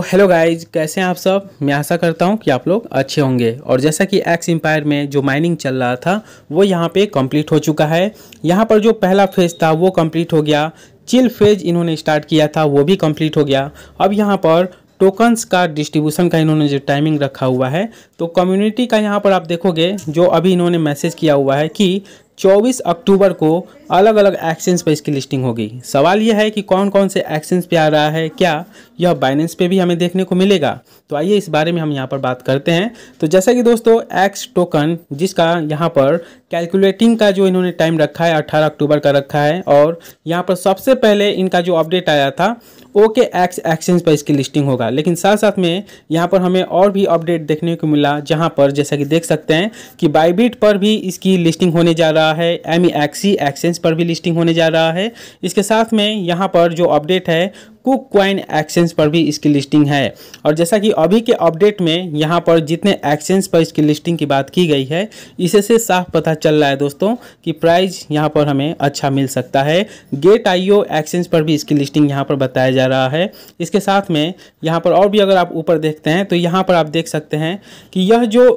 तो hello guys कैसे हैं आप सब मैं आशा करता हूं कि आप लोग अच्छे होंगे और जैसा कि एक्स एम्पायर में जो माइनिंग चल रहा था वो यहां पे कंप्लीट हो चुका है यहां पर जो पहला फेज़ था वो कंप्लीट हो गया चिल फेज इन्होंने स्टार्ट किया था वो भी कंप्लीट हो गया अब यहाँ पर टोकन्स का डिस्ट्रीब्यूशन का इन्होंने जो टाइमिंग रखा हुआ है तो कम्युनिटी का यहाँ पर आप देखोगे जो अभी इन्होंने मैसेज किया हुआ है कि 24 अक्टूबर को अलग अलग एक्सचेंज पर इसकी लिस्टिंग होगी सवाल यह है कि कौन कौन से एक्सचेंज पे आ रहा है क्या यह बाइनेंस पे भी हमें देखने को मिलेगा तो आइए इस बारे में हम यहाँ पर बात करते हैं तो जैसा कि दोस्तों एक्स टोकन जिसका यहाँ पर कैलकुलेटिंग का जो इन्होंने टाइम रखा है अट्ठारह अक्टूबर का रखा है और यहाँ पर सबसे पहले इनका जो अपडेट आया था ओके एक्स एक्सचेंज पर इसकी लिस्टिंग होगा लेकिन साथ साथ में यहाँ पर हमें और भी अपडेट देखने को मिला जहाँ पर जैसा कि देख सकते हैं कि बाईबीट पर भी इसकी लिस्टिंग होने जा रहा है एम एक्सी एक्सचेंज पर भी लिस्टिंग होने जा रहा है इसके साथ में यहाँ पर जो अपडेट है कुक क्वाइन एक्सचेंज पर भी इसकी लिस्टिंग है और जैसा कि अभी के अपडेट में यहाँ पर जितने एक्सचेंज पर इसकी लिस्टिंग की बात की गई है इससे साफ पता चल रहा है दोस्तों कि प्राइस यहाँ पर हमें अच्छा मिल सकता है गेट आईओ एक्सचेंज पर भी इसकी लिस्टिंग यहाँ पर बताया जा रहा है इसके साथ में यहाँ पर और भी अगर आप ऊपर देखते हैं तो यहाँ पर आप देख सकते हैं कि यह जो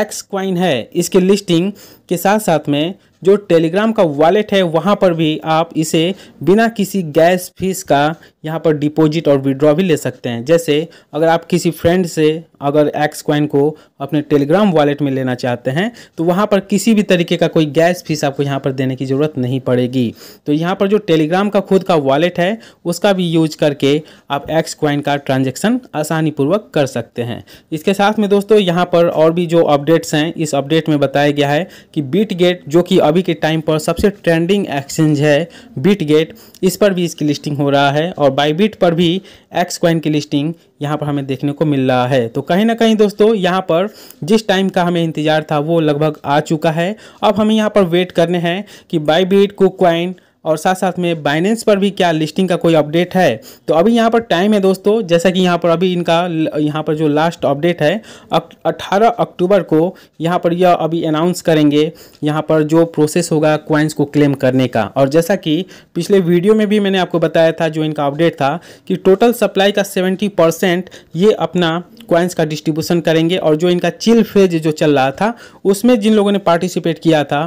एक्स क्वाइन है इसकी लिस्टिंग के साथ साथ में जो टेलीग्राम का वॉलेट है वहाँ पर भी आप इसे बिना किसी गैस फीस का यहाँ पर डिपॉजिट और विड्रॉ भी ले सकते हैं जैसे अगर आप किसी फ्रेंड से अगर एक्स क्वाइन को अपने टेलीग्राम वॉलेट में लेना चाहते हैं तो वहाँ पर किसी भी तरीके का कोई गैस फीस आपको यहाँ पर देने की ज़रूरत नहीं पड़ेगी तो यहाँ पर जो टेलीग्राम का खुद का वॉलेट है उसका भी यूज करके आप एक्स क्वाइन का ट्रांजेक्शन आसानीपूर्वक कर सकते हैं इसके साथ में दोस्तों यहाँ पर और भी जो अपडेट्स हैं इस अपडेट में बताया गया है कि कि बीट गेट जो कि अभी के टाइम पर सबसे ट्रेंडिंग एक्सचेंज है बीट गेट इस पर भी इसकी लिस्टिंग हो रहा है और बाईबीट पर भी एक्स क्वाइन की लिस्टिंग यहाँ पर हमें देखने को मिल रहा है तो कहीं ना कहीं दोस्तों यहाँ पर जिस टाइम का हमें इंतज़ार था वो लगभग आ चुका है अब हमें यहाँ पर वेट करने हैं कि बाईबीट कुक क्वाइन और साथ साथ में बाइनेंस पर भी क्या लिस्टिंग का कोई अपडेट है तो अभी यहाँ पर टाइम है दोस्तों जैसा कि यहाँ पर अभी इनका यहाँ पर जो लास्ट अपडेट है 18 अक्टूबर को यहाँ पर यह अभी अनाउंस करेंगे यहाँ पर जो प्रोसेस होगा क्वाइंस को क्लेम करने का और जैसा कि पिछले वीडियो में भी मैंने आपको बताया था जो इनका अपडेट था कि टोटल सप्लाई का सेवेंटी ये अपना क्वाइंस का डिस्ट्रीब्यूशन करेंगे और जो इनका चिल फेज जो चल रहा था उसमें जिन लोगों ने पार्टिसिपेट किया था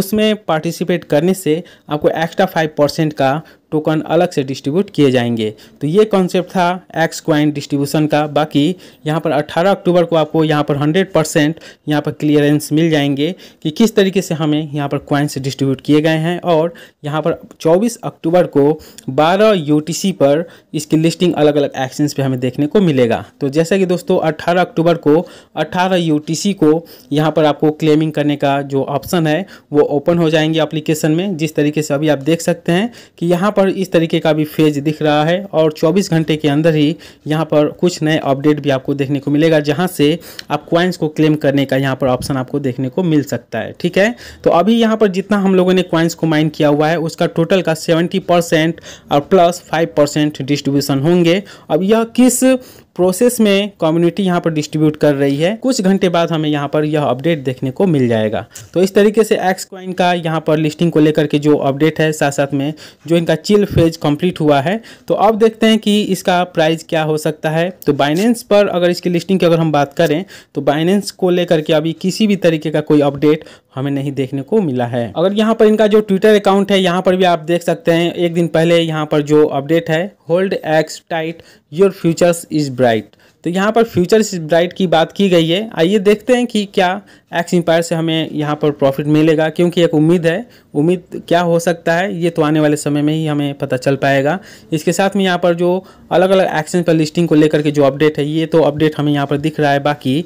उसमें पार्टिसिपेट करने से आपको एक्स्ट्रा फाइव परसेंट का टोकन अलग से डिस्ट्रीब्यूट किए जाएंगे तो ये कॉन्सेप्ट था एक्स क्वाइन डिस्ट्रीब्यूशन का बाकी यहाँ पर 18 अक्टूबर को आपको यहाँ पर 100 परसेंट यहाँ पर क्लियरेंस मिल जाएंगे कि किस तरीके से हमें यहाँ पर क्वाइंस डिस्ट्रीब्यूट किए गए हैं और यहाँ पर 24 अक्टूबर को 12 यू पर इसकी लिस्टिंग अलग अलग एक्शन पर हमें देखने को मिलेगा तो जैसा कि दोस्तों अट्ठारह अक्टूबर को अट्ठारह यू को यहाँ पर आपको क्लेमिंग करने का जो ऑप्शन है वो ओपन हो जाएंगे अप्लीकेशन में जिस तरीके से अभी आप देख सकते हैं कि यहाँ पर इस तरीके का भी फेज दिख रहा है और 24 घंटे के अंदर ही यहाँ पर कुछ नए अपडेट भी आपको देखने को मिलेगा जहाँ से आप क्वाइंस को क्लेम करने का यहाँ पर ऑप्शन आपको देखने को मिल सकता है ठीक है तो अभी यहाँ पर जितना हम लोगों ने क्वाइंस को माइन किया हुआ है उसका टोटल का सेवेंटी और प्लस फाइव डिस्ट्रीब्यूशन होंगे अब यह किस प्रोसेस में कम्युनिटी यहाँ पर डिस्ट्रीब्यूट कर रही है कुछ घंटे बाद हमें यहाँ पर यह अपडेट देखने को मिल जाएगा तो इस तरीके से एक्स क्वाइन का यहाँ पर लिस्टिंग को लेकर के जो अपडेट है साथ साथ में जो इनका चिल फेज कंप्लीट हुआ है तो अब देखते हैं कि इसका प्राइस क्या हो सकता है तो बाइनेंस पर अगर इसकी लिस्टिंग की अगर हम बात करें तो बाइनेंस को लेकर के अभी किसी भी तरीके का कोई अपडेट हमें नहीं देखने को मिला है अगर यहाँ पर इनका जो ट्विटर अकाउंट है यहाँ पर भी आप देख सकते हैं एक दिन पहले यहाँ पर जो अपडेट है hold X tight your futures is bright तो यहाँ पर फ्यूचर ब्राइट की बात की गई है आइए देखते हैं कि क्या एक्स इंपायर से हमें यहाँ पर प्रॉफिट मिलेगा क्योंकि एक उम्मीद है उम्मीद क्या हो सकता है ये तो आने वाले समय में ही हमें पता चल पाएगा इसके साथ में यहाँ पर जो अलग अलग एक्शन पर लिस्टिंग को लेकर के जो अपडेट है ये तो अपडेट हमें यहाँ पर दिख रहा है बाकी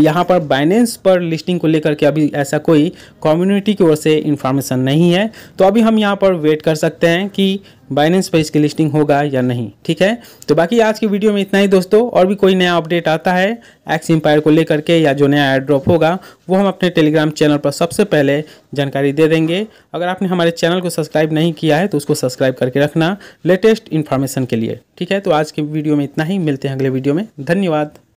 यहाँ पर बाइनेंस पर लिस्टिंग को लेकर के अभी ऐसा कोई कम्युनिटी की ओर से इन्फॉर्मेशन नहीं है तो अभी हम यहाँ पर वेट कर सकते हैं कि बाइनेंस पर इसकी लिस्टिंग होगा या नहीं ठीक है तो बाकी आज की वीडियो में इतना ही दोस्तों और भी कोई नया अपडेट आता है एक्स एम्पायर को लेकर के या जो नया एड्रॉप ड्रॉप होगा वो हम अपने टेलीग्राम चैनल पर सबसे पहले जानकारी दे देंगे अगर आपने हमारे चैनल को सब्सक्राइब नहीं किया है तो उसको सब्सक्राइब करके रखना लेटेस्ट इन्फॉर्मेशन के लिए ठीक है तो आज के वीडियो में इतना ही मिलते हैं अगले वीडियो में धन्यवाद